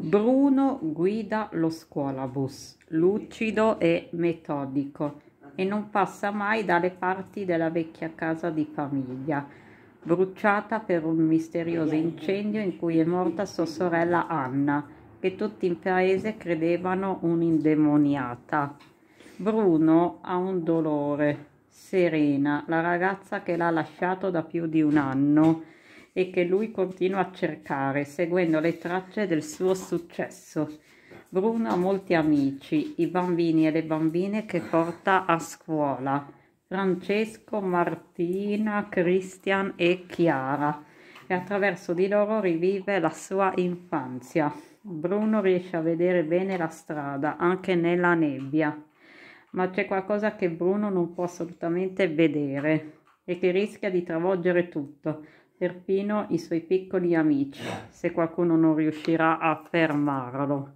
Bruno guida lo scuolabus, lucido e metodico, e non passa mai dalle parti della vecchia casa di famiglia, bruciata per un misterioso incendio in cui è morta sua sorella Anna, che tutti in paese credevano un'indemoniata. Bruno ha un dolore. Serena, la ragazza che l'ha lasciato da più di un anno, e che lui continua a cercare, seguendo le tracce del suo successo. Bruno ha molti amici, i bambini e le bambine che porta a scuola. Francesco, Martina, Christian e Chiara e attraverso di loro rivive la sua infanzia. Bruno riesce a vedere bene la strada anche nella nebbia, ma c'è qualcosa che Bruno non può assolutamente vedere e che rischia di travolgere tutto, perfino i suoi piccoli amici, se qualcuno non riuscirà a fermarlo.